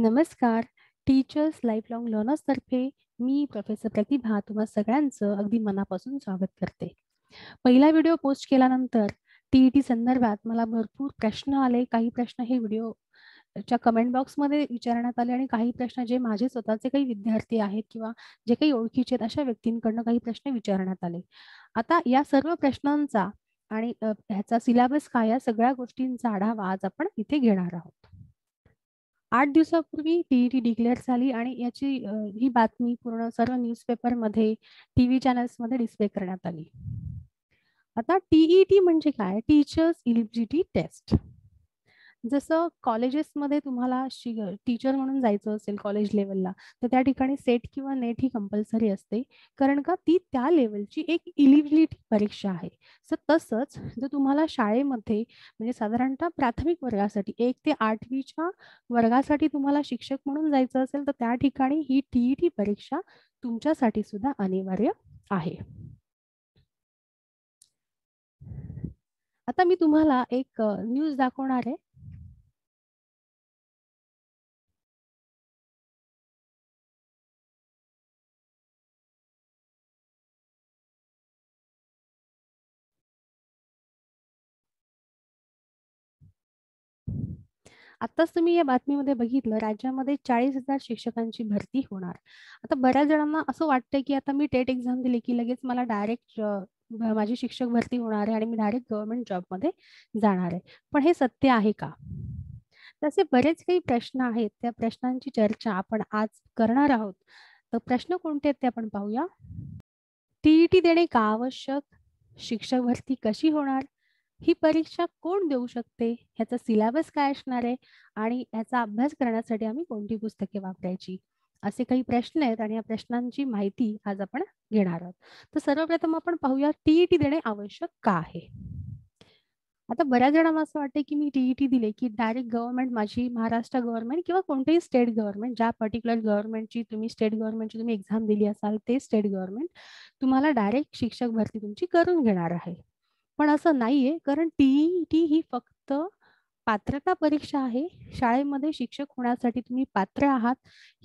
नमस्कार teachers life learners तर्फे मी professor प्रतिभा तुम्हा सगळ्यांचं अगदी मनापासून स्वागत करते पहिला व्हिडिओ पोस्ट केल्यानंतर टी ई e संदर्भात मला भरपूर प्रश्न आले काही प्रश्न हे व्हिडिओ च्या कमेंट बॉक्समध्ये विचारण्यात आले आणि काही प्रश्न जे माझे स्वतःचे काही विद्यार्थी आहेत किंवा जे काही ओळखीचे आहेत अशा व्यक्तींकडनं काही प्रश्न विचारण्यात आले आता या सर्व प्रश्नांचा आणि ह्याचा सिलेबस काय या सगळ्या गोष्टींचा आढावा आज आपण इथे घेणार आहोत आठ दिवसापूर्वी टीईटी डिक्लेअर झाली आणि याची ही बातमी पूर्ण सर्व न्यूजपेपर मध्ये टी व्ही मध्ये डिस्प्ले करण्यात आली आता टीईटी म्हणजे काय टीचर्स इलिजिबिलिटी टेस्ट जसं कॉलेजेसमध्ये तुम्हाला शि टीचर म्हणून जायचं असेल कॉलेज लेवलला तर त्या ठिकाणी सेट किंवा नेट ही कंपल्सरी असते कारण का ती त्या लेवलची एक इलिजिबिलिटी परीक्षा आहे सर तसंच जर तुम्हाला शाळेमध्ये म्हणजे साधारणतः प्राथमिक वर्गासाठी एक ते आठवीच्या वर्गासाठी तुम्हाला शिक्षक म्हणून जायचं असेल तर त्या ठिकाणी ही टीईटी परीक्षा तुमच्यासाठी सुद्धा अनिवार्य आहे आता मी तुम्हाला एक न्यूज दाखवणार आहे आताच तुम्ही या बातमीमध्ये बघितलं राज्यामध्ये चाळीस हजार शिक्षकांची भरती होणार आता बऱ्याच जणांना असं वाटतं की आता मी टेट एक्झाम दिली की लगेच मला डायरेक्ट माझी शिक्षक भरती होणार आहे आणि मी डायरेक्ट गव्हर्नमेंट जॉबमध्ये जाणार आहे पण हे सत्य आहे का तसे बरेच काही प्रश्न आहेत त्या प्रश्नांची चर्चा आपण आज करणार आहोत तर प्रश्न कोणते आहेत ते आपण पाहूया टीईटी देणे का आवश्यक शिक्षक भरती कशी होणार ही परीक्षा कोण देऊ शकते ह्याचा सिलेबस काय असणार आहे आणि याचा अभ्यास करण्यासाठी आम्ही कोणती पुस्तके वापरायची असे काही प्रश्न आहेत आणि या प्रश्नांची माहिती आज आपण घेणार आहोत तर सर्वप्रथम आपण पाहूया टीईटी देणे आवश्यक का आहे आता बऱ्याच जणांना असं वाटते की मी टीईटी दिले की डायरेक्ट गव्हर्नमेंट माझी महाराष्ट्र गव्हर्नमेंट किंवा कोणतेही स्टेट गव्हर्नमेंट ज्या पर्टिक्युलर गव्हर्नमेंटची तुम्ही स्टेट गव्हर्नमेंटची तुम्ही एक्झाम दिली असाल ते स्टेट गव्हर्नमेंट तुम्हाला डायरेक्ट शिक्षक भरती तुमची करून घेणार आहे पण असं नाहीये कारण टीईटी e ही फक्त पात्रता परीक्षा आहे शाळेमध्ये शिक्षक होण्यासाठी तुम्ही पात्र आहात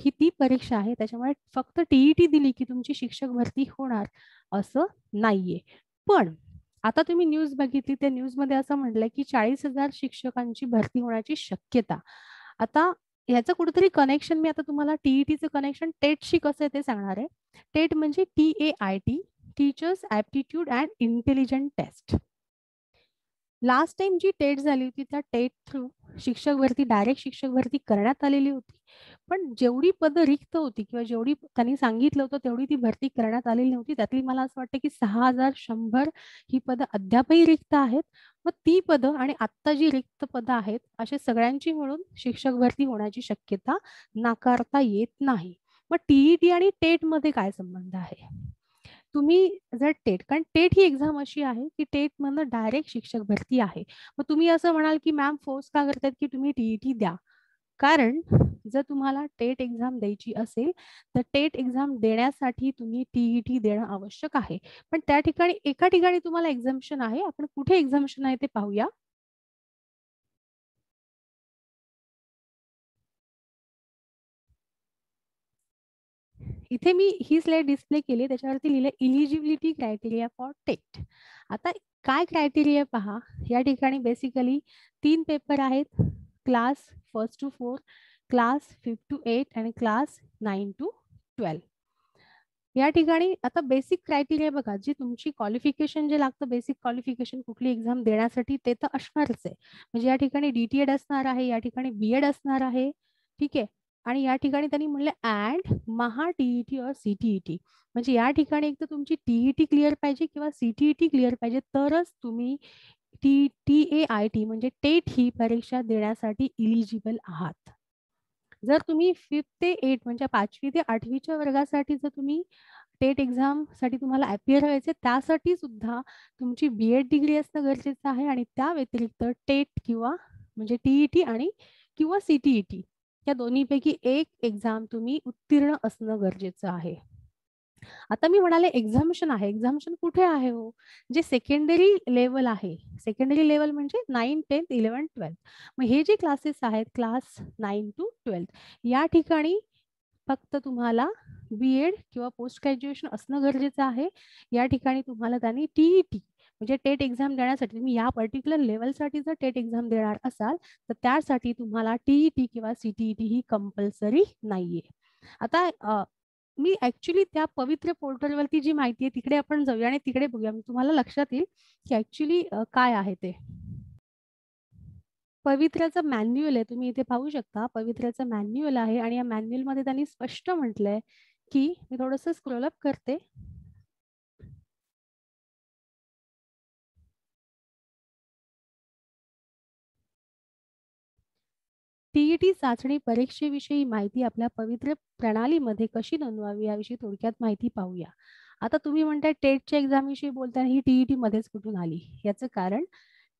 ही ती परीक्षा आहे त्याच्यामुळे फक्त टीईटी e दिली की तुमची शिक्षक भरती होणार असं नाहीये पण आता तुम्ही न्यूज बघितली त्या न्यूज मध्ये असं म्हटलंय की चाळीस हजार शिक्षकांची भरती होण्याची शक्यता आता याचं कुठेतरी कनेक्शन मी आता तुम्हाला टीईटीचं कनेक्शन टेटशी कसं आहे ते सांगणार आहे टेट म्हणजे T A I T teachers aptitude and intelligent test last time जी टेट झाली होती त्या टेट थ्रू शिक्षक भरती डायरेक्ट शिक्षक भरती करण्यात आलेली होती पण जेवढी पद रिक्त होती किंवा जेवढी त्यांनी सांगितलं होतं तेवढी ती भरती करण्यात आलेली नव्हती त्यातली मला असं वाटतं की सहा हजार शंभर ही पदं अद्यापही रिक्त आहेत मग ती पदं आणि आत्ता जी रिक्त पद आहेत असे सगळ्यांची म्हणून शिक्षक भरती होण्याची शक्यता नाकारता येत नाही मग टीईटी आणि टेट मध्ये काय संबंध आहे तुम्ही जर टेट कारण टेट ही एक्झाम अशी आहे की टेट मधनं डायरेक्ट शिक्षक भरती आहे मग तुम्ही असं म्हणाल की मॅम फोर्स का करतात की तुम्ही टीईटी द्या कारण जर तुम्हाला टेट एक्झाम द्यायची असेल तर टेट एक्झाम देण्यासाठी तुम्ही टीईटी देणं आवश्यक आहे पण त्या ठिकाणी एका ठिकाणी तुम्हाला एक्झामिशन आहे आपण कुठे एक्झामिशन आहे ते पाहूया इथे मी ही स्लाइड डिस्प्ले केली त्याच्यावरती लिहिले इलिजिबिलिटी क्रायटेरिया फॉर टेट आता काय क्रायटेरिया पहा या ठिकाणी बेसिकली तीन पेपर आहेत class first to four class fifth to eight आणि क्लास नाईन टू ट्वेल्व या ठिकाणी आता बेसिक क्रायटेरिया बघा जी तुमची क्वालिफिकेशन जे लागतं बेसिक क्वालिफिकेशन कुठली एक्झाम देण्यासाठी ते तर असणारच आहे म्हणजे या ठिकाणी डी टी एड असणार आहे या ठिकाणी बी एड असणार आहे ठीक आहे आणि या ठिकाणी त्यांनी म्हणलं अँड महा टीईटी और सीटीईटी म्हणजे या ठिकाणी एक तर तुमची टीईटी क्लिअर पाहिजे किंवा सीटीईटी क्लिअर पाहिजे तरच तुम्ही T T A I T म्हणजे टेट ही परीक्षा देण्यासाठी इलिजिबल आहात जर तुम्ही फिफ्थ ते एट म्हणजे पाचवी ते आठवीच्या वर्गासाठी जर तुम्ही टेट साठी तुम्हाला अपियर व्हायचे त्यासाठी सुद्धा तुमची बी एड डिग्री असणं गरजेचं आहे आणि त्या व्यतिरिक्त टेट किंवा म्हणजे टीईटी आणि किंवा सीटीईटी या दोन्हीपैकी एक एक्झाम तुम्ही उत्तीर्ण असणं गरजेचं आहे आता मी म्हणाले एक्झामिशन आहे एक्झामिशन कुठे आहे हो जे सेकंडरी लेवल आहे सेकंडरी लेवल म्हणजे नाईन टेन्थ इलेव्हन ट्वेल्थ मग हे जे क्लासेस आहेत क्लास नाईन टू ट्वेल्थ या ठिकाणी फक्त तुम्हाला बी एड किंवा पोस्ट ग्रॅज्युएशन असणं गरजेचं आहे या ठिकाणी तुम्हाला त्यांनी टी म्हणजे टेट एक्झाम देण्यासाठी तुम्ही या पर्टिक्युलर लेवलसाठी जर टेट एक्झाम देणार असाल तर त्यासाठी तुम्हाला टीईटी किंवा सीटीईटी ही कंपल्सरी नाहीये आता मी ऍक्च्युली त्या पवित्र पोर्टल वरती जी माहिती आहे तिकडे आपण जाऊया आणि तिकडे बघूया तुम्हाला लक्षात येईल की ऍक्च्युली काय आहे ते पवित्र्याचं मॅन्युअल आहे तुम्ही इथे पाहू शकता पवित्र्याचं मॅन्युअल आहे आणि या मॅन्युअल मध्ये त्यांनी स्पष्ट म्हटलंय की मी थोडस स्क्रोलअप करते टीईटी चाचणी परीक्षेविषयी माहिती आपल्या पवित्र प्रणालीमध्ये कशी नोंदवावी याविषयी थोडक्यात माहिती पाहूया आता तुम्ही म्हणताय टेटच्या एक्झामविषयी बोलताना ही टीईटी e मध्येच कुठून आली याचं कारण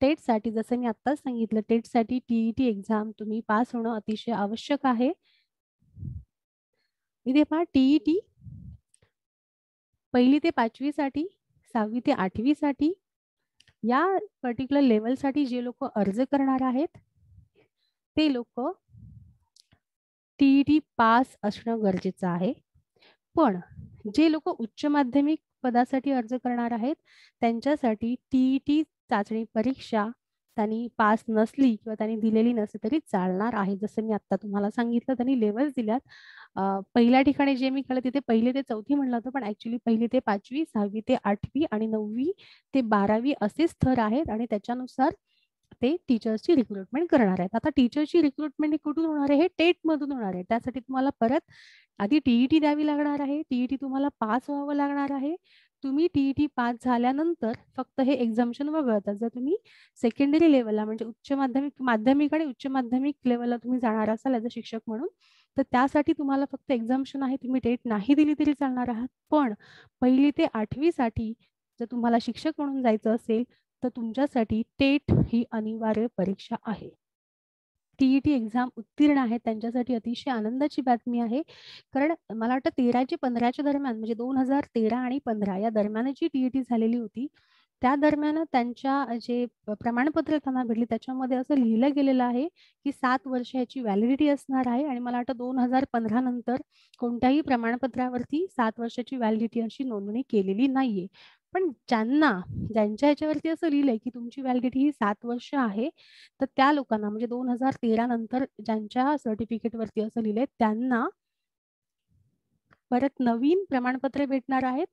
टेटसाठी जसं मी आत्ताच सांगितलं साठी टीईटी एक्झाम तुम्ही पास होणं अतिशय आवश्यक आहे इथे पहा टीईटी e पहिली ते पाचवी साठी सहावी ते आठवी साठी या पर्टिक्युलर लेवलसाठी जे लोक अर्ज करणार आहेत ते लोक टी पास असणं गरजेचं आहे पण जे लोक उच्च माध्यमिक पदासाठी अर्ज करणार आहेत त्यांच्यासाठी टीईटी चाचणी परीक्षा त्यांनी पास नसली किंवा त्यांनी दिलेली नसली तरी चालणार आहे जसं मी आता तुम्हाला सांगितलं त्यांनी लेवल दिल्यात पहिल्या ठिकाणी जे मी कळलं तिथे पहिले ते चौथी म्हणलं होतं पण ऍक्च्युली पहिले ते पाचवी सहावी ते आठवी आणि नववी ते बारावी असे स्तर आहेत आणि त्याच्यानुसार ते टीचर्सची रिक्रुटमेंट करणार आहेत आता टीचरची रिक्रुटमेंट कुठून होणार आहे हे टेट मधून होणार आहे त्यासाठी तुम्हाला परत आधी टीईटी द्यावी लागणार आहे टीईटी तुम्हाला पास व्हावं लागणार आहे तुम्ही टीईटी पास झाल्यानंतर फक्त हे एक्झाम्शन वगळतात जर तुम्ही सेकंडरी लेवलला म्हणजे उच्च माध्यमिक माध्यमिक आणि उच्च माध्यमिक लेवलला तुम्ही जाणार असाल ॲज अ शिक्षक म्हणून तर त्यासाठी तुम्हाला फक्त एक्झाम्शन आहे तुम्ही डेट नाही दिली तरी चालणार आहात पण पहिली ते आठवीसाठी जर तुम्हाला शिक्षक म्हणून जायचं असेल तर तुमच्यासाठी टेट ही अनिवार्य परीक्षा आहे टीईटी एक्झाम उत्तीर्ण आहे त्यांच्यासाठी अतिशय आनंदाची बातमी आहे कारण मला वाटतं तेराचे पंधराच्या दरम्यान म्हणजे दोन हजार तेरा आणि पंधरा या दरम्यान जी टीईटी झालेली होती त्या दरम्यान त्यांच्या जे प्रमाणपत्र त्यांना भेटली त्याच्यामध्ये असं लिहिलं गेलेलं आहे की सात वर्ष याची व्हॅलिडिटी असणार आहे आणि मला वाटतं दोन हजार पंधरा नंतर कोणत्याही प्रमाणपत्रावरती सात वर्षाची व्हॅलिडिटी अशी नोंदणी केलेली नाहीये पण ज्यांना ज्यांच्या ह्याच्यावरती असं लिहिलंय की तुमची व्हॅलिडिटी ही सात वर्ष आहे तर त्या लोकांना म्हणजे दोन हजार तेरा नंतर ज्यांच्या सर्टिफिकेटवरती असं लिहिलंय त्यांना परत नवीन प्रमाणपत्रे भेटणार आहेत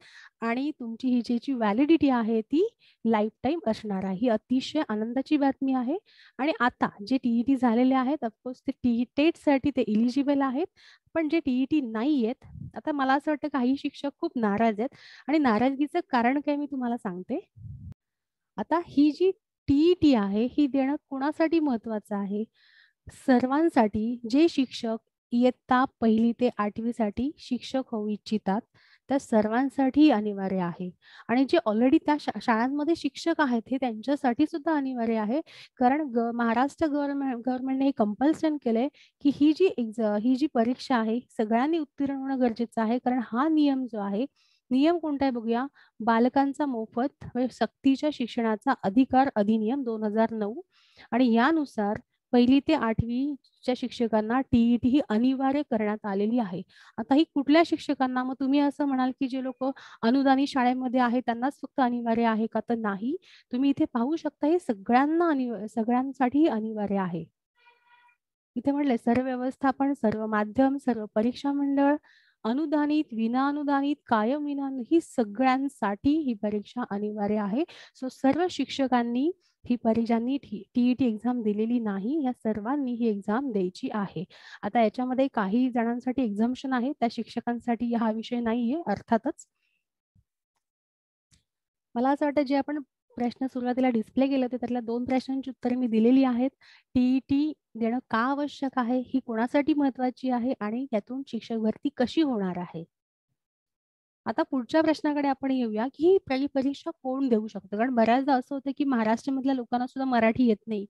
आणि तुमची ही जी व्हॅलिडिटी आहे ती लाईफ टाईम असणार आहे ही अतिशय आनंदाची बातमी आहे आणि आता जे टीईटी e झालेले आहेत ऑफकोर्स ते टेट टेटसाठी e ते इलिजिबल आहेत पण जे टीईटी e नाही आहेत आता मला असं वाटतं काही शिक्षक खूप नाराज आहेत आणि नाराजगीचं कारण काय मी तुम्हाला सांगते आता ही जी टीईटी आहे ही देणं कोणासाठी महत्वाचं आहे सर्वांसाठी जे शिक्षक इयत्ता पहिली ते आठवीसाठी शिक्षक होऊ इच्छितात त्या सर्वांसाठी अनिवार्य आहे आणि जे ऑलरेडी त्या शाळांमध्ये शिक्षक आहेत हे त्यांच्यासाठी सुद्धा अनिवार्य आहे कारण ग महाराष्ट्र गव्हर्नमेंट गव्हर्नमेंटने हे कंपल्सन केलंय की ही जी ही जी परीक्षा आहे सगळ्यांनी उत्तीर्ण होणं गरजेचं आहे कारण हा नियम जो आहे नियम कोणता आहे बघूया बालकांचा मोफत सक्तीच्या शिक्षणाचा अधिकार अधिनियम दोन हजार नऊ आणि यानुसार पहिली ते आठवीच्या शिक्षकांना टीईटी ही अनिवार्य करण्यात आलेली आहे आता ही कुठल्या शिक्षकांना मग तुम्ही असं म्हणाल की जे लोक अनुदानी शाळेमध्ये आहे त्यांनाच फक्त अनिवार्य आहे का तर नाही तुम्ही इथे पाहू शकता हे सगळ्यांना अनिवार्य सगळ्यांसाठी अनिवार्य आहे इथे म्हटलंय सर्व व्यवस्थापन सर्व माध्यम सर्व परीक्षा मंडळ अनुदानित विनाअनुदानित कायम विना ही सगळ्यांसाठी ही परीक्षा अनिवार्य आहे सो सर्व शिक्षकांनी ही परीक्षांनी टीईटी एक्झाम e दिलेली नाही या सर्वांनी ही एक्झाम द्यायची आहे आता याच्यामध्ये काही जणांसाठी एक्झाम्शन आहे त्या शिक्षकांसाठी हा विषय नाहीये अर्थातच मला असं वाटतं जे आपण प्रश्न सुरुवातीला डिस्प्ले केलं तर त्यातल्या दोन प्रश्नांची उत्तरे मी दिलेली आहेत टीईटी e देणं का आवश्यक आहे ही कोणासाठी महत्वाची आहे आणि त्यातून शिक्षक भरती कशी होणार आहे आता पुढच्या प्रश्नाकडे आपण येऊया की ही परीक्षा कोण देऊ शकतो कारण बऱ्याचदा असं होतं की महाराष्ट्रामधल्या लोकांना सुद्धा मराठी येत नाही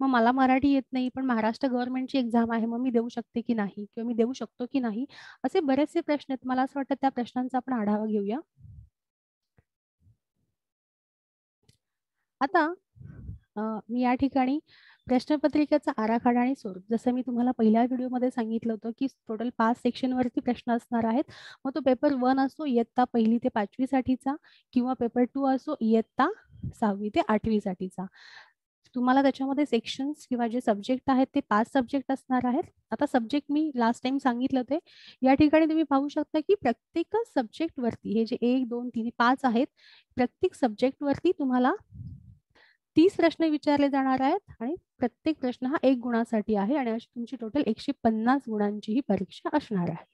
मग मला मराठी येत नाही पण महाराष्ट्र गव्हर्नमेंटची एक्झाम आहे मग मी देऊ शकते की नाही किंवा मी देऊ शकतो की नाही असे बरेचसे प्रश्न आहेत मला असं वाटतं त्या प्रश्नांचा आपण आढावा घेऊया आता मी या ठिकाणी प्रश्नपत्रिकेचा आराखडा आणि स्वरूप जसं मी तुम्हाला पहिल्या व्हिडिओमध्ये सांगितलं होतं की टोटल पाच सेक्शन वरती प्रश्न असणार आहेत मग तो पेपर वन असो इयत्ता पहिली ते पाचवीसाठीचा किंवा पेपर टू असो इयत्ता सहावी ते आठवी साठीचा तुम्हाला त्याच्यामध्ये सेक्शन्स किंवा जे सब्जेक्ट आहेत ते पाच सब्जेक्ट असणार आहेत आता सब्जेक्ट मी लास्ट टाइम सांगितलं होते या ठिकाणी तुम्ही पाहू शकता की प्रत्येक सब्जेक्ट वरती हे जे एक दोन तीन पाच आहेत प्रत्येक सब्जेक्ट वरती तुम्हाला तीस प्रश्न विचारले जाणार आहेत आणि प्रत्येक प्रश्न हा एक गुणासाठी आहे आणि अशी तुमची टोटल एकशे पन्नास गुणांची ही परीक्षा असणार आहे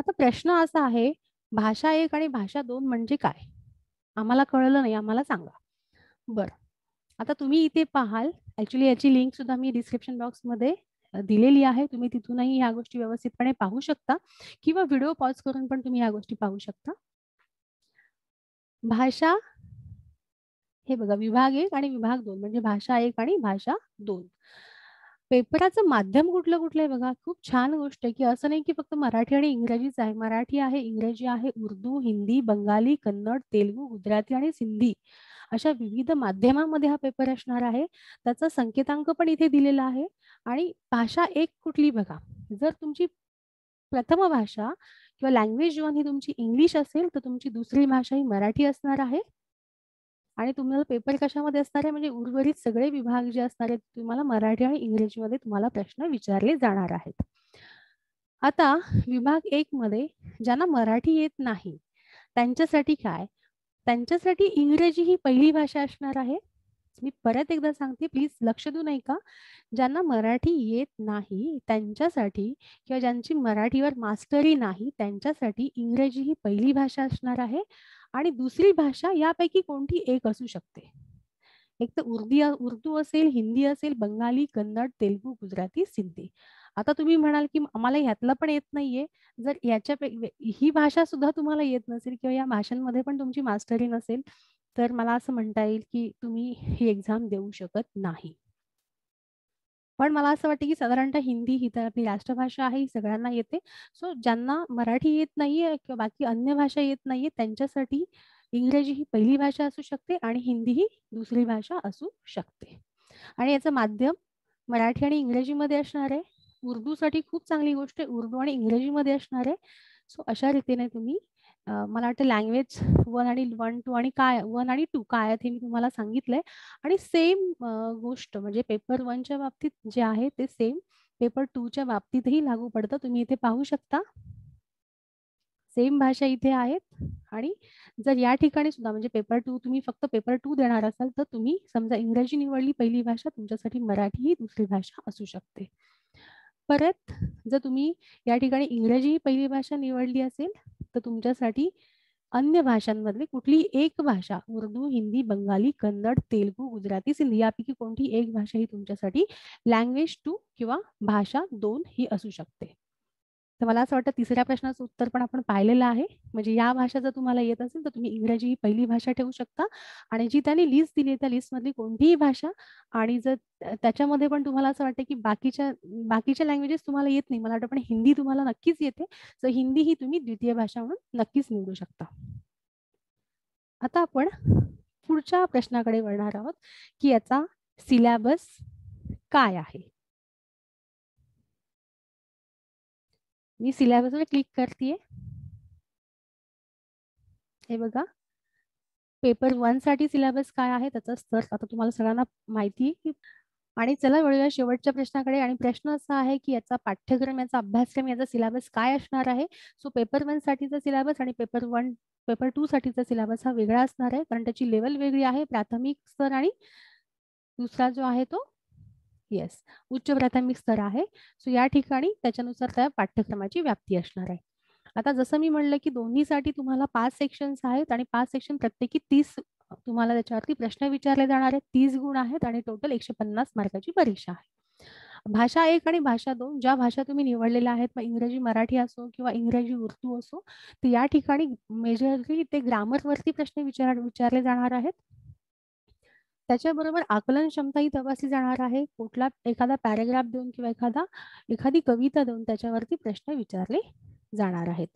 आता प्रश्न असा आहे भाषा एक आणि भाषा दोन म्हणजे काय आम्हाला कळलं नाही आम्हाला सांगा बरं आता तुम्ही इथे पाहाल ऍक्च्युली याची लिंक सुद्धा मी डिस्क्रिप्शन बॉक्समध्ये दिलेली आहे तुम्ही तिथूनही ह्या गोष्टी व्यवस्थितपणे पाहू शकता किंवा व्हिडिओ पॉज करून पण तुम्ही ह्या गोष्टी पाहू शकता भाषा हे बघा विभाग एक आणि विभाग दोन म्हणजे भाषा एक आणि भाषा दोन पेपराचं माध्यम कुठलं कुठलं आहे बघा खूप छान गोष्ट आहे की असं नाही की फक्त मराठी आणि इंग्रजीच आहे मराठी आहे इंग्रजी आहे उर्दू हिंदी बंगाली कन्नड तेलगू गुजराती आणि सिंधी अशा विविध माध्यमांमध्ये हा पेपर असणार आहे त्याचा संकेतांक पण इथे दिलेला आहे आणि भाषा एक कुठली बघा जर तुमची प्रथम भाषा किंवा लँग्वेज वन ही तुमची इंग्लिश असेल तर तुमची दुसरी भाषा ही मराठी असणार आहे आणि तुम्हाला पेपर कशामध्ये असणार आहे म्हणजे उर्वरित सगळे विभाग जे असणार आहेत तुम्हाला मराठी आणि इंग्रजीमध्ये तुम्हाला प्रश्न विचारले जाणार आहेत आता विभाग एक मध्ये ज्यांना मराठी येत नाही त्यांच्यासाठी काय त्यांच्यासाठी इंग्रजी ही पहिली भाषा असणार आहे मी परत एकदा सांगते प्लीज लक्ष देऊ नये का ज्यांना मराठी येत नाही त्यांच्यासाठी किंवा ज्यांची मराठीवर मास्टरी नाही त्यांच्यासाठी इंग्रजी ही पहिली भाषा असणार आहे आणि दुसरी भाषा यापैकी कोणती एक असू शकते एक तर उर्दी उर्दू असेल हिंदी असेल बंगाली कन्नड तेलगू गुजराती सिंधी आता तुम्ही म्हणाल की आम्हाला ह्यातलं पण येत नाहीये जर याच्या ही भाषा सुद्धा तुम्हाला येत नसेल किंवा या भाषांमध्ये पण तुमची मास्टरी नसेल तर मला असं म्हणता येईल की तुम्ही ही एक्झाम देऊ शकत नाही पण मला असं वाटतं की साधारणतः हिंदी ही तर आपली राष्ट्रभाषा आहे ही सगळ्यांना येते सो ज्यांना मराठी येत नाहीये किंवा बाकी अन्य भाषा येत नाहीये त्यांच्यासाठी इंग्रजी ही पहिली भाषा असू शकते आणि हिंदी ही दुसरी भाषा असू शकते आणि याचं माध्यम मराठी आणि इंग्रजीमध्ये असणार आहे उर्दूसाठी खूप चांगली गोष्ट आहे उर्दू आणि इंग्रजीमध्ये असणार आहे सो अशा रीतीने तुम्ही मला वाटतं लँग्वेज वन आणि वन टू आणि काय वन आणि टू काय आहेत हे मी तुम्हाला सांगितलंय आणि सेम गोष्ट म्हणजे पेपर वनच्या बाबतीत जे आहे ते सेम पेपर टूच्या बाबतीतही लागू पडतं तुम्ही इथे पाहू शकता सेम भाषा इथे आहेत आणि जर या ठिकाणी सुद्धा म्हणजे पेपर टू तुम्ही फक्त पेपर टू देणार असाल तर तुम्ही समजा इंग्रजी निवडली पहिली भाषा तुमच्यासाठी मराठी ही दुसरी भाषा असू शकते परत जर तुम्ही या ठिकाणी इंग्रजी ही पहिली भाषा निवडली असेल तर तुमच्यासाठी अन्य भाषांमधली कुठली एक भाषा उर्दू हिंदी बंगाली कन्नड तेलगू गुजराती सिंधी यापैकी कोणती एक भाषा ही तुमच्यासाठी लँग्वेज टू किंवा भाषा दोन ही असू शकते तर मला असं वाटतं तिसऱ्या प्रश्नाचं उत्तर पण आपण पाहिलेलं आहे म्हणजे या भाषा जर तुम्हाला येत असेल तर तुम्ही इंग्रजी ही पहिली भाषा ठेवू शकता आणि जी त्यांनी लिस्ट दिली त्या लिस्टमधली कोणतीही भाषा आणि जर त्याच्यामध्ये पण तुम्हाला असं वाटतं की बाकीच्या बाकीच्या लँग्वेजेस तुम्हाला येत नाही मला वाटतं पण हिंदी तुम्हाला नक्कीच येते तर हिंदी ही तुम्ही द्वितीय भाषा म्हणून नक्कीच निवडू शकता आता आपण पुढच्या प्रश्नाकडे वळणार आहोत की याचा सिलॅबस काय आहे मी सिलेबसवर क्लिक करते हे बघा पेपर वन साठी सिलेबस काय आहे त्याचा स्तर आता तुम्हाला सगळ्यांना माहिती आहे आणि चला वळूया शेवटच्या प्रश्नाकडे आणि प्रश्न असा आहे की याचा पाठ्यक्रम याचा अभ्यासक्रम याचा सिलेबस काय असणार आहे सो पेपर वन साठीचा सिलेबस आणि पेपर वन पेपर टू साठीचा सिलेबस हा वेगळा असणार आहे कारण त्याची लेवल वेगळी आहे प्राथमिक स्तर आणि दुसरा जो आहे तो येस उच्च प्राथमिक स्तर आहे सो या ठिकाणी त्याच्यानुसार त्या पाठ्यक्रमाची व्याप्ती असणार आहे आता जसं मी म्हणलं की दोन्हीसाठी तुम्हाला पाच सेक्शन्स आहेत आणि पाच सेक्शन प्रत्येकी तीस तुम्हाला त्याच्यावरती प्रश्न विचारले जाणार आहेत तीस गुण आहेत आणि टोटल एकशे पन्नास मार्काची परीक्षा आहे भाषा एक आणि भाषा दोन ज्या भाषा तुम्ही निवडलेल्या आहेत मग इंग्रजी मराठी असो किंवा इंग्रजी उर्दू असो तर या ठिकाणी मेजरली ते ग्रामरवरती प्रश्न विचार विचारले जाणार आहेत त्याच्याबरोबर आकलन क्षमता ही तपासली जाणार आहे कुठला एखादा पॅरेग्राफ देऊन किंवा एखादा एखादी कविता देऊन त्याच्यावरती प्रश्न विचारले जाणार आहेत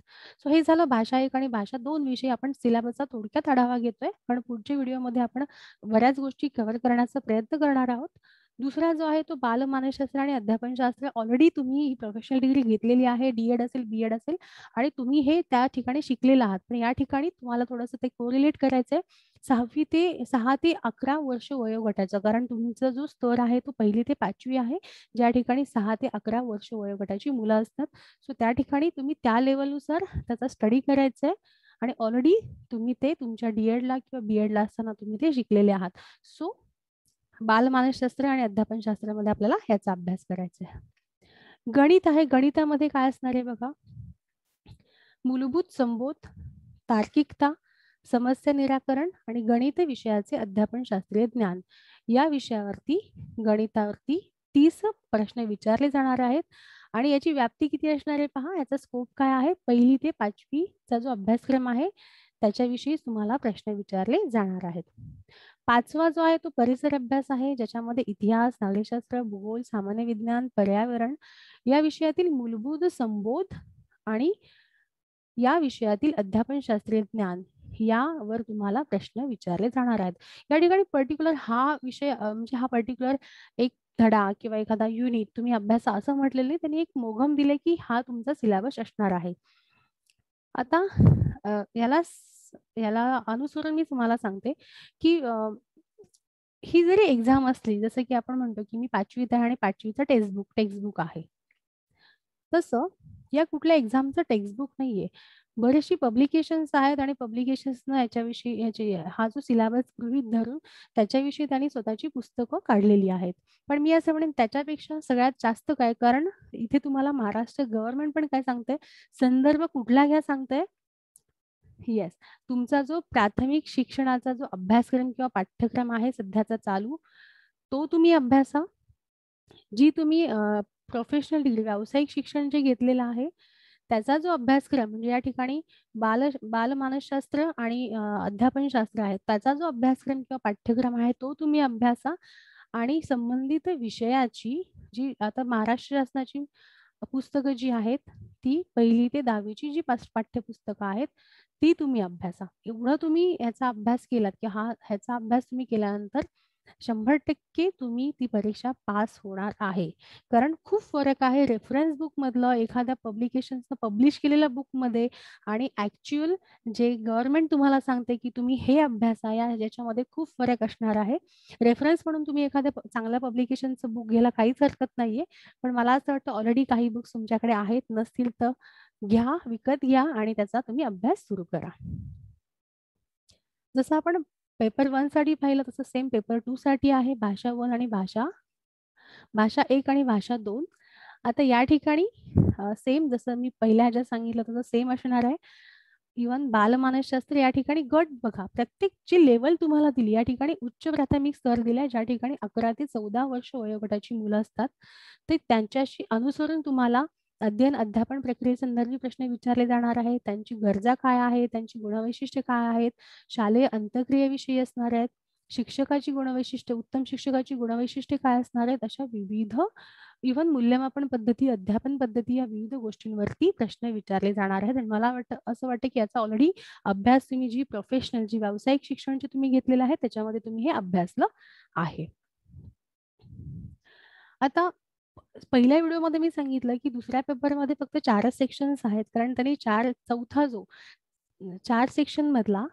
सो हे झालं भाषा एक आणि भाषा दोन विषय आपण सिलेबसचा थोडक्यात आढावा घेतोय पण पुढच्या व्हिडिओमध्ये आपण बऱ्याच गोष्टी कव्हर करण्याचा प्रयत्न करणार आहोत दुसरा जो आहे तो बालमानसशास्त्र आणि अध्यापनशास्त्र ऑलरेडी तुम्ही ही प्रोफेशनल डिग्री घेतलेली आहे डीएड असेल बी एड असेल आणि तुम्ही हे त्या ठिकाणी शिकलेलं आहात पण या ठिकाणी तुम्हाला थोडंसं ते कोरिलेट करायचं आहे सहावी ते सहा ते अकरा वर्ष वयोगटाचं कारण तुमचा जो स्तर आहे तो पहिली ते पाचवी आहे ज्या ठिकाणी सहा ते अकरा वर्ष वयोगटाची मुलं असतात सो त्या ठिकाणी तुम्ही त्या लेवलनुसार त्याचा स्टडी करायचंय आहे आणि ऑलरेडी तुम्ही ते तुमच्या डीएड ला किंवा बी एडला असताना तुम्ही ते शिकलेले आहात सो बालमानसशास्त्र आणि अध्यापनशास्त्रामध्ये आपल्याला याचा अभ्यास करायचा आहे गणित आहे गणितामध्ये काय असणार आहे बघा मूलभूत संबोध तार्किकता समस्या निराकरण आणि गणित विषयाचे अध्यापन शास्त्रीय ज्ञान या विषयावरती गणितावरती तीस प्रश्न विचारले जाणार आहेत आणि याची व्याप्ती किती असणार आहे पहा याचा स्कोप काय आहे पहिली ते पाचवीचा जो अभ्यासक्रम आहे त्याच्याविषयी तुम्हाला प्रश्न विचारले जाणार आहेत पाचवा जो आहे तो परिसर अभ्यास आहे ज्याच्यामध्ये इतिहास नागरिकशास्त्र भूगोल सामान्य विज्ञान पर्यावरण या विषयातील मूलभूत संबोध आणि या विषयातील अध्यापन शास्त्रीय ज्ञान यावर तुम्हाला प्रश्न विचारले जाणार आहेत या ठिकाणी पर्टिक्युलर हा विषय म्हणजे हा पर्टिक्युलर एक धडा किंवा एखादा युनिट तुम्ही अभ्यास असं म्हटलेले त्यांनी एक मोघम दिले की हा तुमचा सिलेबस असणार आहे आता याला याला अनुसरून मी तुम्हाला सांगते की ही जरी एक्झाम असली जसं की आपण म्हणतो की मी पाचवीत आहे आणि पाचवीचं टेक्स्टबुक टेक्स्टबुक आहे तसं या कुठल्या एक्झामचं टेक्स्टबुक नाहीये बरेचशी पब्लिकेशन्स आहेत आणि पब्लिकेशन्सना याच्याविषयी याचे हा जो सिलेबस गृहित धरून त्याच्याविषयी त्यांनी स्वतःची पुस्तकं काढलेली आहेत पण मी असं म्हणेन त्याच्यापेक्षा सगळ्यात जास्त काय कारण इथे तुम्हाला महाराष्ट्र गव्हर्नमेंट पण काय सांगते संदर्भ कुठला घ्या सांगते येस तुमचा जो प्राथमिक शिक्षणाचा जो अभ्यासक्रम किंवा पाठ्यक्रम आहे सध्याचा चालू तो तुम्ही अभ्यासा जी तुम्ही प्रोफेशनल डिग्री व्यावसायिक शिक्षण जे घेतलेलं आहे त्याचा जो अभ्यासक्रम म्हणजे या ठिकाणी बाल बालमानसशास्त्र आणि अध्यापनशास्त्र आहे त्याचा जो अभ्यासक्रम किंवा पाठ्यक्रम आहे तो तुम्ही अभ्यासा आणि संबंधित विषयाची जी आता महाराष्ट्र शासनाची पुस्तकं जी आहेत ती पहिली ते दहावीची जी पाठ्यपुस्तकं आहेत ती तुम्ही अभ्यासा एवढा तुम्ही याचा अभ्यास केलात की हा ह्याचा अभ्यास तुम्ही केल्यानंतर शंभर टक्के तुम्ही ती परीक्षा पास होणार आहे कारण खूप फरक आहे रेफरन्स बुक मधलं एखाद्या पब्लिकेशन पब्लिश केलेल्या मध्ये आणि ऍक्च्युअल जे गव्हर्नमेंट तुम्हाला सांगते की तुम्ही हे अभ्यास आहे ज्याच्यामध्ये खूप फरक असणार आहे रेफरन्स म्हणून तुम्ही एखाद्या चांगल्या पब्लिकेशनचं बुक घ्यायला काहीच हरकत नाहीये पण मला असं वाटतं ऑलरेडी काही बुक्स तुमच्याकडे आहेत नसतील तर घ्या विकत घ्या आणि त्याचा तुम्ही अभ्यास सुरू करा जसं आपण पेपर वन साठी पाहिलं तसं सेम पेपर टू साठी आहे भाषा वन आणि भाषा भाषा एक आणि भाषा दोन आता या ठिकाणी सेम जसं मी पहिल्या ह्याच्यात सांगितलं तसं सेम असणार आहे इवन बालमानसशास्त्र या ठिकाणी गट बघा प्रत्येक जी लेवल तुम्हाला दिली या ठिकाणी उच्च प्राथमिक स्तर दिलाय ज्या ठिकाणी अकरा ते चौदा वर्ष वयोगटाची मुलं असतात ते त्यांच्याशी अनुसरून तुम्हाला अध्ययन अध्यापन प्रक्रियेसंदर्भी प्रश्न विचारले जाणार आहेत त्यांची गरजा काय आहे त्यांची गुणवैशिष्ट्य काय आहेत शालेय अंतक्रियेविषयी असणार आहेत शिक्षकाची गुणवैशिष्ट्य उत्तम शिक्षकाची गुणवैशिष्ट्य काय असणार आहेत अशा विविध इव्हन मूल्यमापन पद्धती अध्यापन पद्धती या विविध गोष्टींवरती प्रश्न विचारले जाणार आहेत आणि मला वाटतं असं वाटतं की याचा ऑलरेडी अभ्यास तुम्ही जी प्रोफेशनल जी व्यावसायिक शिक्षण जे तुम्ही घेतलेलं आहे त्याच्यामध्ये तुम्ही हे अभ्यासलं आहे आता पहिल्या व्हिडिओमध्ये मी सांगितलं की दुसऱ्या पेपरमध्ये फक्त चारच सेक्शन्स आहेत कारण त्यांनी चार चौथा जो चार सेक्शन मधला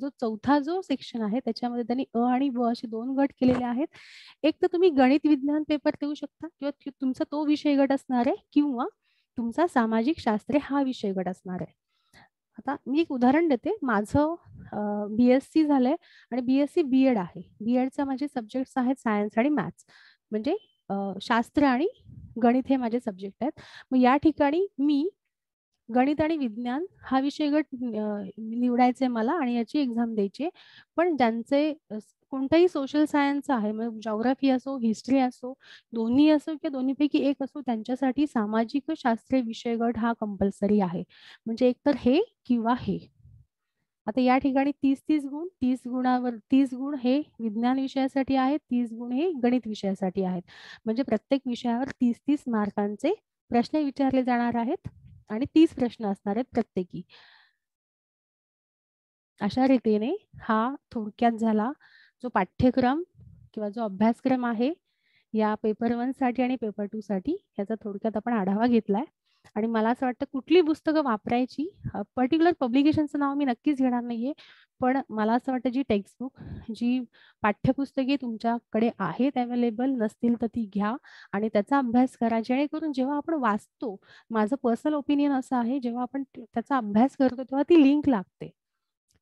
जो चौथा जो सेक्शन आहे त्याच्यामध्ये त्यांनी अ आणि ब असे दोन गट केलेले आहेत एक तर तुम्ही गणित विज्ञान पेपर देऊ शकता किंवा तुमचा तो विषय गट असणार आहे किंवा तुमचा सामाजिक शास्त्रे हा विषय गट असणार आहे आता मी एक उदाहरण देते माझं बीएससी झालंय आणि बीएससी बीएड आहे चा माझे सब्जेक्ट्स आहेत सायन्स आणि मॅथ्स म्हणजे शास्त्र आणि गणित हे माझे सब्जेक्ट आहेत मग या ठिकाणी मी गणित आणि विज्ञान हा विषय गट निवडायचे मला आणि याची एक्झाम द्यायची पण ज्यांचे कोणताही सोशल सायन्स आहे मग जॉग्राफी असो हिस्ट्री असो दोन्ही असो किंवा दोन्हीपैकी एक असो त्यांच्यासाठी सामाजिक शास्त्रीय विषय गट हा कंपल्सरी आहे म्हणजे एकतर हे किंवा हे आता या ठिकाणी तीस तीस गुण तीस गुणावर तीस गुण हे विज्ञान विषयासाठी आहेत तीस गुण हे गणित विषयासाठी आहेत म्हणजे प्रत्येक विषयावर तीस तीस मार्कांचे प्रश्न विचारले जाणार आहेत आणि तीस प्रश्न असणार आहेत प्रत्येकी अशा रीतीने हा थोडक्यात झाला जो पाठ्यक्रम किंवा जो अभ्यासक्रम आहे या पेपर वन साठी आणि पेपर टू साठी याचा थोडक्यात आपण आढावा घेतलाय आणि मला असं वाटतं कुठली पुस्तकं वापरायची पर्टिक्युलर पब्लिकेशनचं नाव मी नक्कीच घेणार नाहीये पण मला असं वाटतं जी टेक्स्टबुक जी पाठ्यपुस्तके तुमच्याकडे आहेत अवेलेबल नसतील तर ती घ्या आणि त्याचा अभ्यास करा जेणेकरून जेव्हा आपण वाचतो माझं पर्सनल ओपिनियन असं आहे जेव्हा आपण त्याचा अभ्यास करतो तेव्हा ती लिंक लागते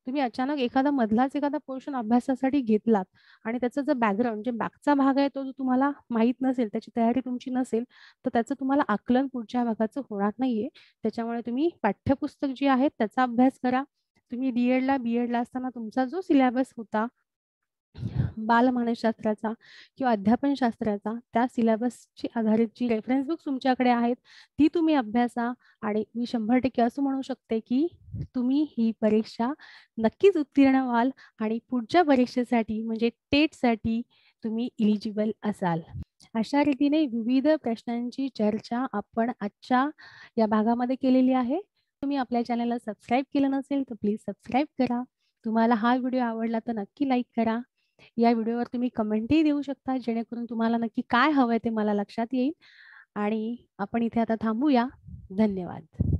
तुम्ही अचानक एखादा मधलाच एखादा पोर्शन अभ्यासासाठी घेतलात आणि त्याचा जो बॅकग्राऊंड जे बॅकचा भाग आहे तो जो तुम्हाला माहीत नसेल त्याची तयारी तुमची नसेल तर त्याचं तुम्हाला आकलन पुढच्या भागाचं होणार नाहीये त्याच्यामुळे तुम्ही पाठ्यपुस्तक जे आहे त्याचा अभ्यास करा तुम्ही डी एडला बी एडला असताना तुमचा जो सिलेबस होता बालमानसशास्त्राचा किंवा अध्यापनशास्त्राचा त्या सिलेबसची आधारित जी रेफरन्स बुक्स तुमच्याकडे आहेत ती तुम्ही अभ्यासा आणि मी शंभर टक्के असं म्हणू शकते की तुम्ही ही परीक्षा नक्कीच उत्तीर्ण व्हाल आणि पुढच्या परीक्षेसाठी म्हणजे टेटसाठी तुम्ही इलिजिबल असाल अशा रीतीने विविध प्रश्नांची चर्चा आपण आजच्या या भागामध्ये केलेली आहे तुम्ही आपल्या चॅनलला सबस्क्राईब केलं नसेल तर प्लीज सबस्क्राईब करा तुम्हाला हा व्हिडिओ आवडला तर नक्की लाईक करा या व्हिडिओवर तुम्ही कमेंटही देऊ शकता जेणेकरून तुम्हाला नक्की काय हवंय ते मला लक्षात येईल आणि आपण इथे आता थांबूया धन्यवाद